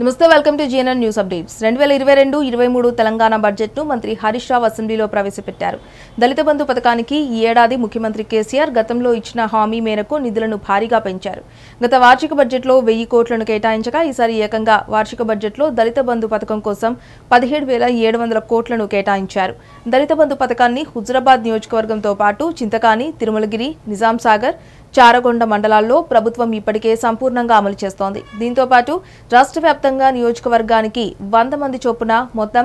నమస్తే welcome to GNN news updates రెండు వేల ఇరవై రెండు ఇరవై మూడు తెలంగాణ బడ్జెట్ను మంత్రి హరీష్ రావు అసెంబ్లీలో ప్రవేశపెట్టారు దళిత బంధు పథకానికి ఈ ఏడాది ముఖ్యమంత్రి కేసీఆర్ గతంలో ఇచ్చిన హామీ మేరకు నిధులను భారీగా పెంచారు గత వార్షిక బడ్జెట్లో వెయ్యి కోట్లను కేటాయించగా ఈసారి ఏకంగా వార్షిక బడ్జెట్లో దళిత బంధు పథకం కోసం పదిహేడు వేల ఏడు వందల కోట్లను కేటాయించారు దళిత బంధు పథకాన్ని హుజరాబాద్ నియోజకవర్గంతో పాటు చింతకాని తిరుమలగిరి నిజాంసాగర్ చారగొండ మండలాల్లో ప్రభుత్వం ఇప్పటికే సంపూర్ణంగా అమలు చేస్తోంది దీంతో పాటు రాష్ట్ర వ్యాప్తంగా నియోజకవర్గానికి వంద మంది చొప్పున మొత్తం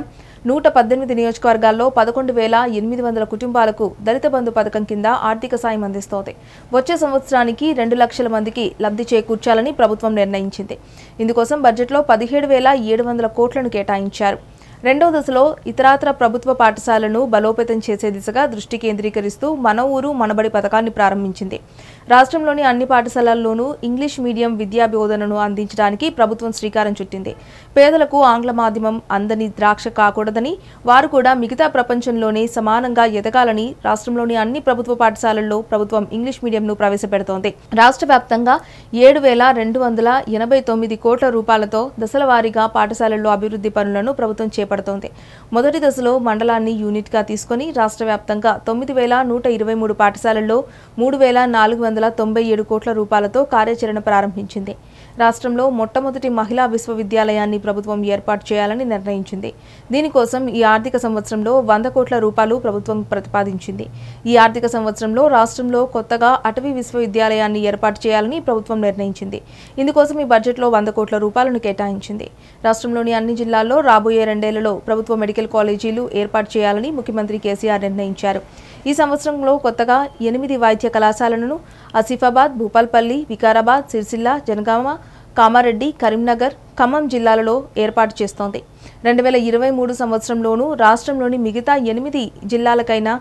నూట పద్దెనిమిది నియోజకవర్గాల్లో పదకొండు వేల ఎనిమిది వందల కుటుంబాలకు దళిత బంధు పథకం కింద ఆర్థిక సాయం అందిస్తోంది వచ్చే సంవత్సరానికి రెండు లక్షల మందికి లబ్ధి చేకూర్చాలని ప్రభుత్వం నిర్ణయించింది ఇందుకోసం బడ్జెట్లో పదిహేడు వేల ఏడు వందల కోట్లను కేటాయించారు రెండో దశలో ఇతరాత్ర ప్రభుత్వ పాఠశాలను బలోపేతం చేసే దిశగా దృష్టి కేంద్రీకరిస్తూ మన ఊరు మనబడి పథకాన్ని ప్రారంభించింది రాష్ట్రంలోని అన్ని పాఠశాలల్లోనూ ఇంగ్లీష్ మీడియం విద్యాబోధనను అందించడానికి ప్రభుత్వం శ్రీకారం చుట్టింది పేదలకు ఆంగ్ల మాధ్యమం అందని ద్రాక్ష కాకూడదని వారు కూడా మిగతా ప్రపంచంలోనే సమానంగా ఎదగాలని రాష్ట్రంలోని అన్ని ప్రభుత్వ పాఠశాలల్లో ప్రభుత్వం ఇంగ్లీష్ మీడియంను ప్రవేశపెడుతోంది రాష్ట్ర వ్యాప్తంగా ఏడు వేల రెండు వందల ఎనభై తొమ్మిది కోట్ల రూపాయలతో దశలవారీగా పాఠశాలల్లో అభివృద్ధి పనులను ప్రభుత్వం చేపడుతోంది మొదటి దశలో మండలాన్ని యూనిట్గా తీసుకుని రాష్ట్ర వ్యాప్తంగా తొమ్మిది వేల నూట ఇరవై మూడు పాఠశాలల్లో మూడు వేల నాలుగు వందల తొంభై ఏడు కోట్ల రూపాయలతో కార్యాచరణ ప్రారంభించింది రాష్ట్రంలో మొట్టమొదటి మహిళా విశ్వవిద్యాలయాన్ని ప్రభుత్వం ఏర్పాటు చేయాలని నిర్ణయించింది దీనికోసం ఈ ఆర్థిక సంవత్సరంలో వంద కోట్ల రూపాయలు ప్రభుత్వం ప్రతిపాదించింది ఈ ఆర్థిక సంవత్సరంలో రాష్ట్రంలో కొత్తగా అటవీ విశ్వవిద్యాలయాన్ని ఏర్పాటు చేయాలని ప్రభుత్వం నిర్ణయించింది ఇందుకోసం ఈ బడ్జెట్లో వంద కోట్ల రూపాయలను కేటాయించింది రాష్ట్రంలోని అన్ని జిల్లాల్లో రాబోయే రెండేళ్లలో ప్రభుత్వ మెడికల్ కాలేజీలు ఏర్పాటు చేయాలని ముఖ్యమంత్రి కేసీఆర్ నిర్ణయించారు ఈ సంవత్సరంలో కొత్తగా ఎనిమిది వైద్య కళాశాలలను ఆసిఫాబాద్ భూపాల్పల్లి వికారాబాద్ సిరిసిల్ల జనగామ కామారెడ్డి కరీంనగర్ ఖమ్మం జిల్లాలలో ఏర్పాటు చేస్తోంది రెండు వేల ఇరవై మూడు సంవత్సరంలోనూ రాష్ట్రంలోని మిగతా ఎనిమిది జిల్లాలకైనా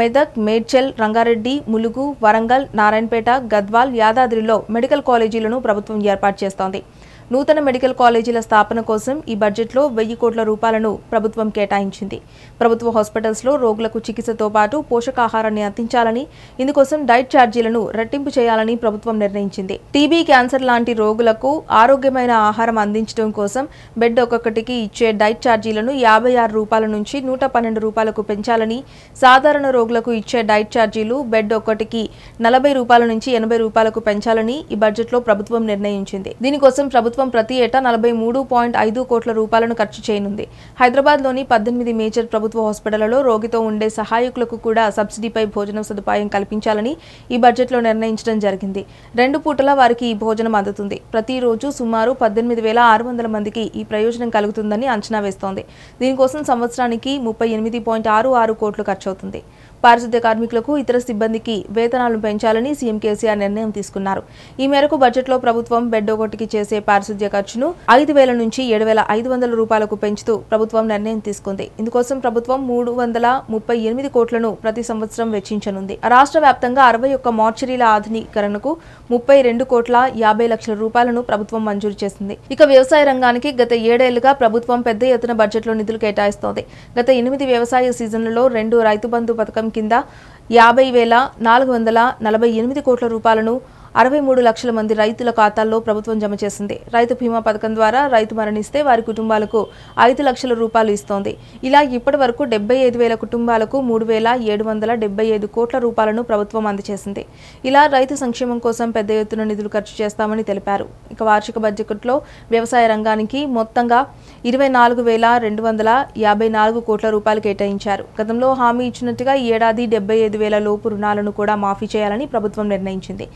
మెదక్ మేడ్చల్ రంగారెడ్డి ములుగు వరంగల్ నారాయణపేట గద్వాల్ యాదాద్రిలో మెడికల్ కాలేజీలను ప్రభుత్వం ఏర్పాటు చేస్తోంది నూతన మెడికల్ కాలేజీల స్థాపన కోసం ఈ బడ్జెట్లో వెయ్యి కోట్ల రూపాయలను ప్రభుత్వం కేటాయించింది ప్రభుత్వ హాస్పిటల్స్లో రోగులకు చికిత్సతో పాటు పోషకాహారాన్ని అందించాలని ఇందుకోసం డైట్ ఛార్జీలను రెట్టింపు చేయాలని ప్రభుత్వం నిర్ణయించింది టీబీ క్యాన్సర్ లాంటి రోగులకు ఆరోగ్యమైన ఆహారం అందించడం కోసం బెడ్ ఒక్కొక్కటికి ఇచ్చే డైట్ ఛార్జీలను యాభై ఆరు రూపాయల నుంచి నూట పన్నెండు రూపాయలకు పెంచాలని సాధారణ రోగులకు ఇచ్చే డైట్ ఛార్జీలు బెడ్ ఒక్కటికి నలభై రూపాయల నుంచి ఎనభై రూపాయలకు పెంచాలని ఈ బడ్జెట్లో ప్రభుత్వం నిర్ణయించింది దీనికోసం ప్రభుత్వం ప్రభుత్వం ప్రతి ఏటా నలభై మూడు పాయింట్ ఐదు కోట్ల రూపాయలను ఖర్చు చేయనుంది హైదరాబాద్లోని పద్దెనిమిది మేజర్ ప్రభుత్వ హాస్పిటళ్లలో రోగితో ఉండే సహాయకులకు కూడా సబ్సిడీపై భోజనం సదుపాయం కల్పించాలని ఈ బడ్జెట్లో నిర్ణయించడం జరిగింది రెండు పూటల వారికి ఈ భోజనం అందుతుంది ప్రతిరోజు సుమారు పద్దెనిమిది వేల ఆరు వందల మందికి ఈ ప్రయోజనం కలుగుతుందని అంచనా వేస్తోంది దీనికోసం సంవత్సరానికి ముప్పై ఎనిమిది పాయింట్ ఆరు ఆరు కోట్లు ఖర్చవుతుంది పారిశుద్ధ్య కార్మికులకు ఇతర సిబ్బందికి వేతనాలను పెంచాలని సీఎం కేసీఆర్ నిర్ణయం తీసుకున్నారు ఈ మేరకు బడ్జెట్లో ప్రభుత్వం బెడ్ ఒకటికి చేసే పారిశుద్ధ్య ఖర్చును ఐదు వేల నుంచి ఏడు వేల ఐదు వందల రూపాయలకు పెంచుతూ ప్రభుత్వం నిర్ణయం తీసుకుంది ఇందుకోసం ప్రభుత్వం మూడు వందల ముప్పై ఎనిమిది కోట్లను ప్రతి సంవత్సరం వెచ్చించనుంది రాష్ట్ర వ్యాప్తంగా అరవై ఒక్క మార్చరీల ఆధునీకరణకు ముప్పై రెండు కోట్ల యాభై లక్షల రూపాయలను ప్రభుత్వం మంజూరు చేసింది ఇక వ్యవసాయ రంగానికి గత ఏడేళ్లుగా ప్రభుత్వం పెద్ద ఎత్తున బడ్జెట్లో నిధులు కేటాయిస్తోంది గత ఎనిమిది వ్యవసాయ సీజన్లలో రెండు రైతు బంధు పథకం కింద యాభై వేల నాలుగు వందల నలభై ఎనిమిది కోట్ల రూపాయలను అరవై మూడు లక్షల మంది రైతుల ఖాతాల్లో ప్రభుత్వం జమ చేసింది రైతు బీమా పథకం ద్వారా రైతు మరణిస్తే వారి కుటుంబాలకు ఐదు లక్షల రూపాయలు ఇస్తోంది ఇలా ఇప్పటి వరకు ఐదు వేల కుటుంబాలకు మూడు వేల ఏడు వందల డెబ్బై ఐదు కోట్ల రూపాయలను ప్రభుత్వం అందజేసింది ఇలా రైతు సంక్షేమం కోసం పెద్ద ఎత్తున నిధులు ఖర్చు చేస్తామని తెలిపారు ఇక వార్షిక బడ్జెట్లో వ్యవసాయ రంగానికి మొత్తంగా ఇరవై నాలుగు వేల రెండు వందల యాభై నాలుగు కోట్ల రూపాయలు కేటాయించారు గతంలో హామీ ఇచ్చినట్టుగా ఈ ఏడాది డెబ్బై ఐదు వేల లోపు రుణాలను కూడా మాఫీ చేయాలని ప్రభుత్వం నిర్ణయించింది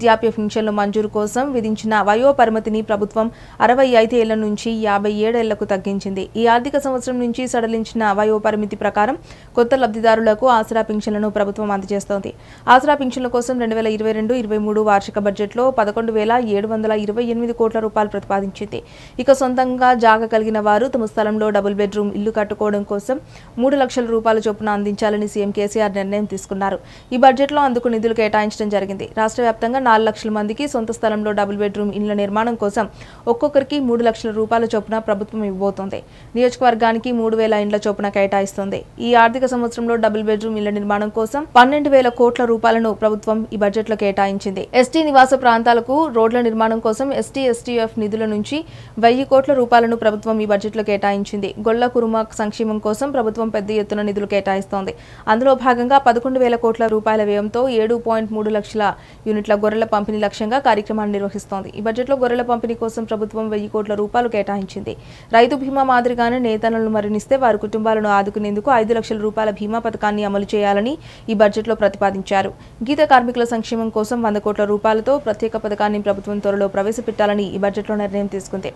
వృద్ధాప్య పింఛన్లు మంజూరు కోసం విధించిన వయోపరిమితిని ప్రభుత్వం అరవై ఐదేళ్ల నుంచి యాభై ఏడేళ్లకు తగ్గించింది ఈ ఆర్థిక సంవత్సరం నుంచి సడలించిన వయోపరిమితి ప్రకారం కొత్త లబ్ధిదారులకు ఆసరా పింఛన్లను ప్రభుత్వం అందజేస్తోంది ఆసరా పింఛన్ల కోసం రెండు వేల ఇరవై రెండు ఇరవై మూడు వార్షిక బడ్జెట్లో పదకొండు వేల ఏడు వందల ఇరవై ఎనిమిది కోట్ల రూపాయలు ప్రతిపాదించింది ఇక సొంతంగా జాగ కలిగిన వారు తమ స్థలంలో డబుల్ బెడ్రూమ్ ఇల్లు కట్టుకోవడం కోసం మూడు లక్షల రూపాయల చొప్పున అందించాలని సీఎం కేసీఆర్ నిర్ణయం తీసుకున్నారు ఈ బడ్జెట్లో అందుకు నిధులు కేటాయించడం జరిగింది రాష్ట్ర వ్యాప్తంగా నాలుగు లక్షల మందికి సొంత స్థలంలో డబుల్ బెడ్రూమ్ ఇళ్ల నిర్మాణం కోసం ఒక్కొక్కరికి మూడు లక్షల రూపాయల చొప్పున ప్రభుత్వం ఇవ్వబోతోంది నియోజకవర్గానికి మూడు వేల ఇండ్ల చొప్పున కేటాయిస్తోంది ఈ ఆర్థిక సంవత్సరంలో డబుల్ బెడ్రూమ్ ఇళ్ల నిర్మాణం కోసం పన్నెండు వేల కోట్ల రూపాయలను ప్రభుత్వం ఈ బడ్జెట్లో కేటాయించింది ఎస్టీ నివాస ప్రాంతాలకు రోడ్ల నిర్మాణం కోసం ఎస్టీ ఎస్టీఎఫ్ నిధుల నుంచి వెయ్యి కోట్ల రూపాయలను ప్రభుత్వం ఈ బడ్జెట్ లో కేటాయించింది గొల్ల కురుమ సంక్షేమం కోసం ప్రభుత్వం పెద్ద ఎత్తున నిధులు కేటాయిస్తోంది అందులో భాగంగా పదకొండు వేల కోట్ల రూపాయల వ్యయంతో ఏడు పాయింట్ మూడు లక్షల యూనిట్ల గొర్రెల పంపిణీ లక్ష్యంగా కార్యక్రమాన్ని నిర్వహిస్తోంది ఈ బడ్జెట్లో గొర్రెల పంపిణీ కోసం ప్రభుత్వం వెయ్యి కోట్ల రూపాయలు కేటాయించింది రైతు బీమా మాదిరిగానే నేతలను మరణిస్తే వారి కుటుంబాలను ఆదుకునేందుకు ఐదు లక్షల రూపాయల బీమా పథకాన్ని అమలు చేయాలని ఈ బడ్జెట్లో ప్రతిపాదించారు గీత కార్మికుల సంక్షేమం కోసం వంద కోట్ల రూపాయలతో ప్రత్యేక పథకాన్ని ప్రభుత్వం త్వరలో ప్రవేశపెట్టాలని ఈ బడ్జెట్లో నిర్ణయం తీసుకుంది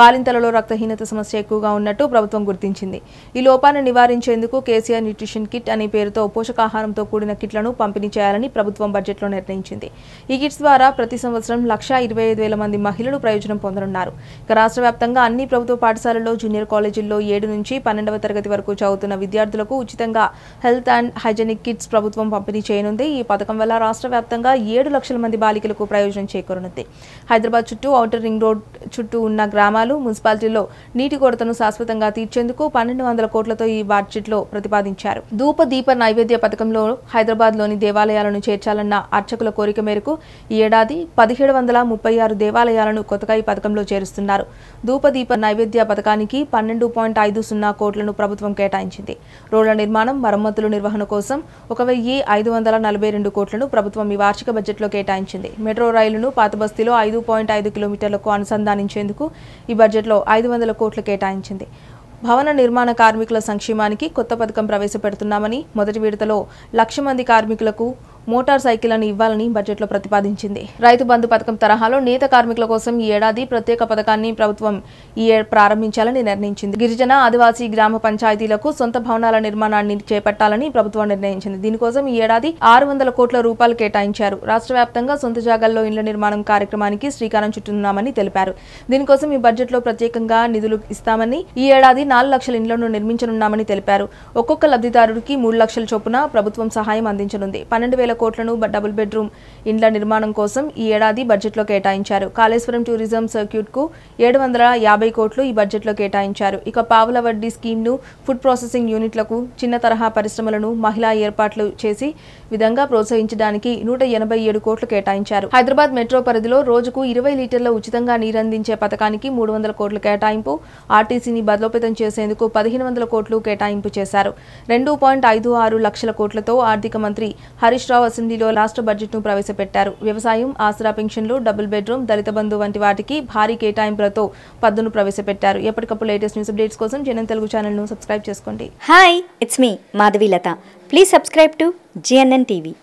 బాలింతలలో రక్తహీనత సమస్య ఎక్కువగా ఉన్నట్టు ప్రభుత్వం గుర్తించింది ఈ లోపాన్ని నివారించేందుకు కేసీఆర్ న్యూట్రిషన్ కిట్ అనే పేరుతో పోషకాహారంతో కూడిన కిట్లను పంపిణీ చేయాలని ప్రభుత్వం బడ్జెట్లో నిర్ణయించింది ఈ కిట్స్ ద్వారా ప్రతి సంవత్సరం లక్ష ఇరవై ఐదు వేల మంది మహిళలు ప్రయోజనం పొందనున్నారు ఇక రాష్ట్ర వ్యాప్తంగా అన్ని ప్రభుత్వ పాఠశాలల్లో జూనియర్ కాలేజీల్లో ఏడు నుంచి పన్నెండవ తరగతి వరకు చదువుతున్న విద్యార్థులకు ఉచితంగా హెల్త్ అండ్ హైజెనిక్ కిట్స్ ప్రభుత్వం పంపిణీ చేయనుంది ఈ పథకం వల్ల రాష్ట్ర వ్యాప్తంగా ఏడు లక్షల మంది బాలికలకు ప్రయోజనం చేకూరనుంది హైదరాబాద్ చుట్టూ ఔటర్ రింగ్ రోడ్ చుట్టూ ఉన్న గ్రామాలు మున్సిపాలిటీలో నీటి కొరతను శాశ్వతంగా తీర్చేందుకు పన్నెండు వందల కోట్లతో ఈ బడ్జెట్లో ప్రతిపాదించారు ధూప దీప నైవేద్య పథకంలో హైదరాబాద్లోని దేవాలయాలను చేర్చాలన్న అర్చకుల కోరిక మేరకు ఈ ఏడాది పదిహేడు వందల ముప్పై ఆరు దేవాలయాలను కొత్తగా ఈ పథకంలో చేరుస్తున్నారు ధూపదీప నైవేద్య పథకానికి పన్నెండు పాయింట్ ఐదు సున్నా కోట్లను ప్రభుత్వం కేటాయించింది రోడ్ల నిర్మాణం మరమ్మతుల నిర్వహణ కోసం ఒక వెయ్యి ఐదు వందల నలభై రెండు కోట్లను ప్రభుత్వం ఈ వార్షిక బడ్జెట్లో కేటాయించింది మెట్రో రైలును పాతబస్తీలో ఐదు పాయింట్ ఐదు కిలోమీటర్లకు అనుసంధానించేందుకు ఈ బడ్జెట్లో ఐదు వందల కోట్లు కేటాయించింది భవన నిర్మాణ కార్మికుల సంక్షేమానికి కొత్త పథకం ప్రవేశపెడుతున్నామని మొదటి విడతలో లక్ష మంది కార్మికులకు మోటార్ సైకిళ్లను ఇవ్వాలని బడ్జెట్లో ప్రతిపాదించింది రైతు బంధు పథకం తరహాలో నేత కార్మికుల కోసం ఈ ఏడాది ప్రత్యేక పథకాన్ని ప్రభుత్వం ఈ ప్రారంభించాలని నిర్ణయించింది గిరిజన ఆదివాసీ గ్రామ పంచాయతీలకు సొంత భవనాల నిర్మాణాన్ని చేపట్టాలని ప్రభుత్వం నిర్ణయించింది దీనికోసం ఈ ఏడాది ఆరు వందల కోట్ల రూపాయలు కేటాయించారు రాష్ట్ర వ్యాప్తంగా సొంత జాగాల్లో ఇండ్ల నిర్మాణం కార్యక్రమానికి శ్రీకారం చుట్టున్నామని తెలిపారు దీనికోసం ఈ బడ్జెట్లో ప్రత్యేకంగా నిధులు ఇస్తామని ఈ ఏడాది నాలుగు లక్షల ఇండ్లను నిర్మించనున్నామని తెలిపారు ఒక్కొక్క లబ్ధిదారుడికి మూడు లక్షల చొప్పున ప్రభుత్వం సహాయం అందించనుంది పన్నెండు వేల కోట్లను డబుల్ బెడ్రూమ్ ఇండ్ల నిర్మాణం కోసం ఈ ఏడాది బడ్జెట్లో కేటాయించారు కాళేశ్వరం టూరిజం కు ఏడు వందల యాభై కోట్లు ఈ బడ్జెట్లో కేటాయించారు ఇక పావుల వడ్డీ స్కీమ్ను ఫుడ్ ప్రాసెసింగ్ యూనిట్లకు చిన్న తరహా పరిశ్రమలను మహిళా ఏర్పాట్లు చేసి విధంగా ప్రోత్సహించడానికి నూట ఎనభై ఏడు కోట్లు కేటాయించారు హైదరాబాద్ మెట్రో పరిధిలో రోజుకు ఇరవై లీటర్ల ఉచితంగా నీరందించే పథకానికి మూడు వందల కోట్ల కేటాయింపు ఆర్టీసీని బలోపేతం చేసేందుకు పదిహేను వందల కోట్లు కేటాయింపు చేశారు రెండు పాయింట్ ఐదు ఆరు లక్షల కోట్లతో ఆర్థిక మంత్రి హరీష్ రావు అసెంబ్లీలో రాష్ట్ర ను ప్రవేశపెట్టారు వ్యవసాయం ఆసరా పెన్షన్లు డబుల్ బెడ్రూమ్ దళిత బంధు వంటి వాటికి భారీ కేటాయింపులతో పద్దును ప్రవేశపెట్టారు ఎప్పటికప్పుడు లేటెస్ట్ న్యూస్ అప్డేట్స్ కోసం జనం తెలుగు ఛానల్ ను సబ్స్క్రైబ్ చేసుకోండి hi it's me Madhavi Latha please subscribe to GNN TV